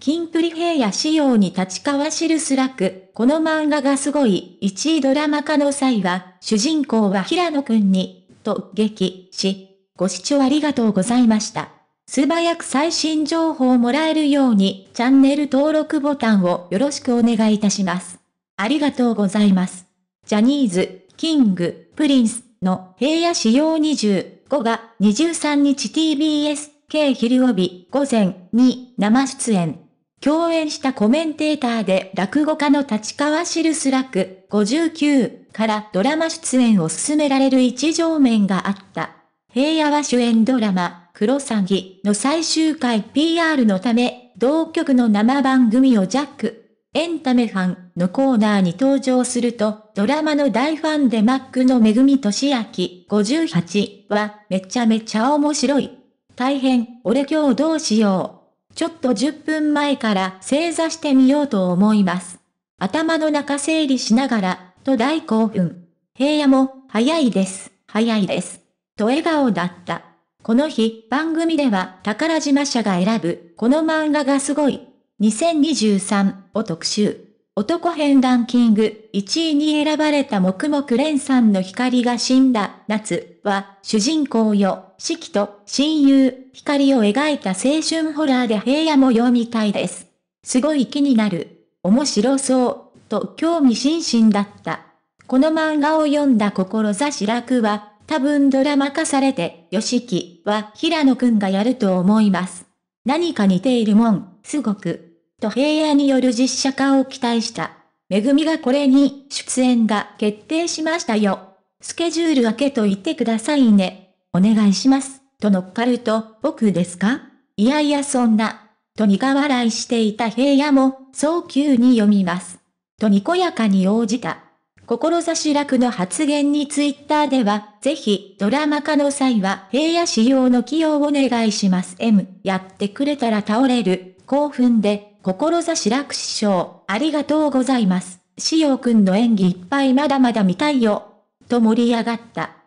キンプリ平野仕様に立川シルスラック、この漫画がすごい、1位ドラマ化の際は、主人公は平野くんに、と激し、ご視聴ありがとうございました。素早く最新情報をもらえるように、チャンネル登録ボタンをよろしくお願いいたします。ありがとうございます。ジャニーズ、キング、プリンスの平野仕様25が23日 TBS、K 昼帯午前に生出演。共演したコメンテーターで落語家の立川シルスク59からドラマ出演を勧められる一条面があった。平野は主演ドラマ、クロサギの最終回 PR のため、同局の生番組をジャック。エンタメファンのコーナーに登場すると、ドラマの大ファンでマックのめぐみとしあき58はめちゃめちゃ面白い。大変、俺今日どうしよう。ちょっと10分前から正座してみようと思います。頭の中整理しながら、と大興奮。平野も、早いです、早いです。と笑顔だった。この日、番組では、宝島社が選ぶ、この漫画がすごい。2023を特集。男編ランキング1位に選ばれた黙々蓮さんの光が死んだ夏は、主人公よ、四季と親友、光を描いた青春ホラーで平野も読みたいです。すごい気になる。面白そう、と興味津々だった。この漫画を読んだ志楽は、多分ドラマ化されて、よしきは平野くんがやると思います。何か似ているもん、すごく。と平野による実写化を期待した。めぐみがこれに出演が決定しましたよ。スケジュール明けと言ってくださいね。お願いします。と乗っかると、僕ですかいやいやそんな。と苦笑いしていた平野も、早急に読みます。とにこやかに応じた。志楽の発言にツイッターでは、ぜひドラマ化の際は平野仕様の起用をお願いします M やってくれたら倒れる、興奮で志楽師匠、ありがとうございます。しようくんの演技いっぱいまだまだ見たいよ。と盛り上がった。